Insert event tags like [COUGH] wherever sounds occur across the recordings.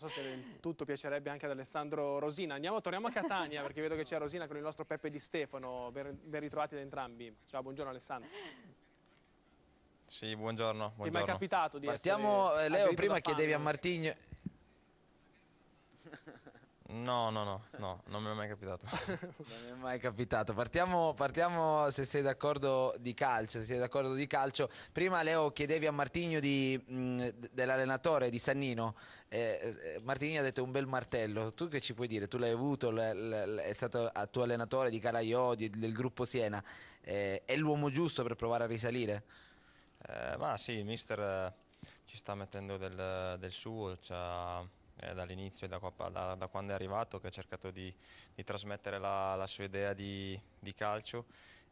Non so se il tutto piacerebbe anche ad Alessandro Rosina. Andiamo, torniamo a Catania perché vedo che c'è Rosina con il nostro Peppe Di Stefano. Ben, ben ritrovati da entrambi. Ciao, buongiorno Alessandro. Sì, buongiorno. buongiorno. Ti è mai capitato di Partiamo, eh, Leo, prima chiedevi a Martigno... No, no, no, no, non mi è mai capitato. [LAUGHS] non mi è mai capitato. Partiamo, partiamo, se sei d'accordo di calcio, se sei d'accordo di calcio. Prima Leo chiedevi a Martigno di, mm, dell'allenatore di Sannino. Eh, eh Martigno ha detto un bel martello. Tu che ci puoi dire? Tu l'hai avuto, è stato il tuo allenatore di Calaiò, del gruppo Siena. Eh, è l'uomo giusto per provare a risalire? Eh, ma sì, il mister eh, ci sta mettendo del, del suo, cioè eh, dall'inizio da, da, da, quando è arrivato, che ha cercato di, di trasmettere la, la, sua idea di, di, calcio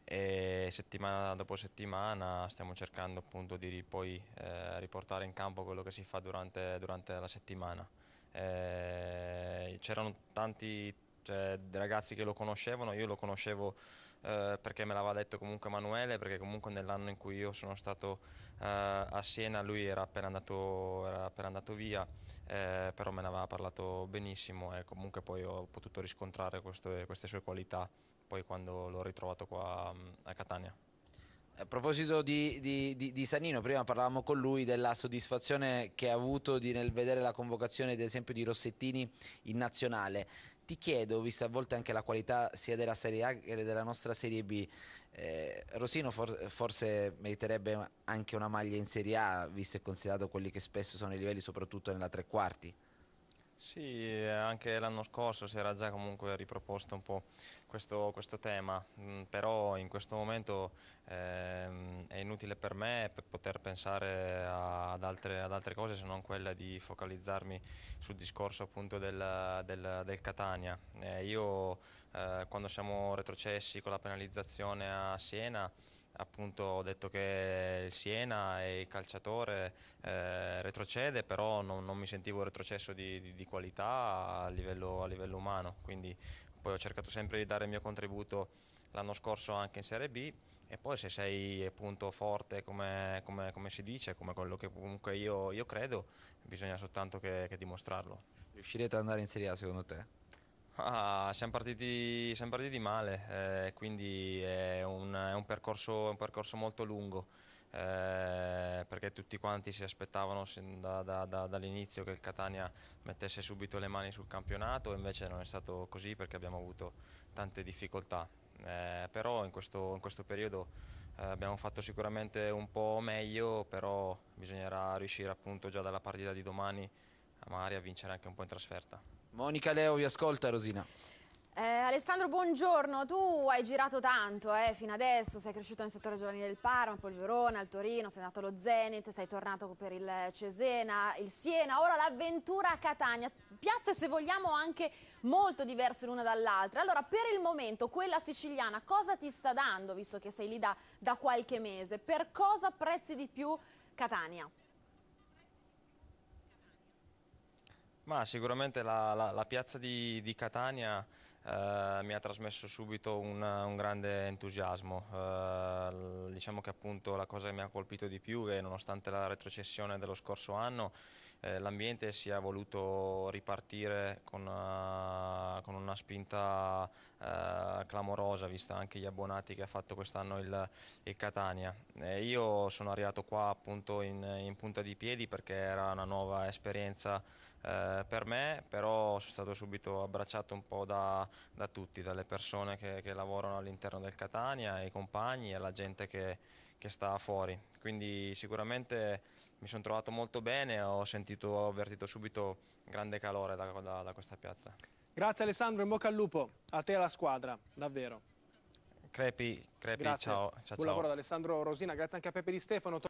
e settimana dopo settimana stiamo cercando appunto di poi eh, riportare in campo quello che si fa durante, durante la settimana. Eh, c'erano tanti cioè ragazzi che lo conoscevano, io lo conoscevo eh, perché me l'aveva detto comunque Emanuele, perché comunque nell'anno in cui io sono stato eh, a Siena lui era appena andato, era appena andato via, eh, però me ne aveva parlato benissimo e comunque poi ho potuto riscontrare queste, queste sue qualità poi quando l'ho ritrovato qua a Catania. A proposito di, di, di, di, Sanino, prima parlavamo con lui della soddisfazione che ha avuto nel vedere la convocazione, ad esempio, di Rossettini in nazionale ti chiedo, vista a volte anche la qualità sia della Serie A che della nostra Serie B, eh, Rosino for- forse meriterebbe anche una maglia in Serie A, visto e considerato quelli che spesso sono i livelli, soprattutto nella tre quarti. Sì, anche l'anno scorso si era già comunque riproposto un po' questo, questo tema, mh, mm, però in questo momento eh, è inutile per me poter pensare a, ad, altre, ad altre, cose se non quella di focalizzarmi sul discorso appunto del, del, del Catania. Eh, io eh, quando siamo retrocessi con la penalizzazione a Siena appunto ho detto che il Siena e il calciatore eh, retrocede, però non, non, mi sentivo retrocesso di, di, di qualità a livello, a livello, umano, quindi poi ho cercato sempre di dare il mio contributo l'anno scorso anche in Serie B e poi se sei appunto forte come, come, come si dice, come quello che comunque io, io credo, bisogna soltanto che, che dimostrarlo. Riuscirete ad andare in Serie A secondo te? Ah, siamo, partiti, siamo, partiti, male, eh, quindi è un, è, un percorso, un percorso molto lungo. Eh, perché tutti quanti si aspettavano da, da, da, dall'inizio che il Catania mettesse subito le mani sul campionato, invece non è stato così perché abbiamo avuto tante difficoltà. Eh, però in questo, in questo periodo eh, abbiamo fatto sicuramente un po' meglio, però bisognerà riuscire appunto già dalla partita di domani magari a vincere anche un po' in trasferta. Monica Leo, vi ascolta Rosina. Eh, Alessandro, buongiorno. Tu hai girato tanto eh, fino adesso, sei cresciuto nel settore giovanile del Parma, poi il Verona, il Torino, sei andato allo Zenit, sei tornato per il Cesena, il Siena, ora l'avventura a Catania. Piazze, se vogliamo, anche molto diverse l'una dall'altra. Allora, per il momento, quella siciliana cosa ti sta dando, visto che sei lì da, da qualche mese? Per cosa apprezzi di più Catania? Ma sicuramente la, la, la piazza di, di Catania eh, mi ha trasmesso subito un, un grande entusiasmo. Eh, diciamo che appunto la cosa che mi ha colpito di più è che nonostante la retrocessione dello scorso anno eh, l'ambiente si è voluto ripartire con eh, spinta eh, clamorosa vista anche gli abbonati che ha fatto quest'anno il, il, Catania. E io sono arrivato qua appunto in, in, punta di piedi perché era una nuova esperienza eh, per me, però sono stato subito abbracciato un po' da, da tutti, dalle persone che, che lavorano all'interno del Catania, ai compagni, e alla gente che, che sta fuori. Quindi sicuramente mi sono trovato molto bene, ho sentito, ho avvertito subito grande calore da, da, da questa piazza. Grazie Alessandro, in bocca al lupo, a te e alla squadra, davvero. Crepi, Crepi, grazie. ciao. ciao Buon ciao. lavoro ad Alessandro Rosina, grazie anche a Peppe Di Stefano.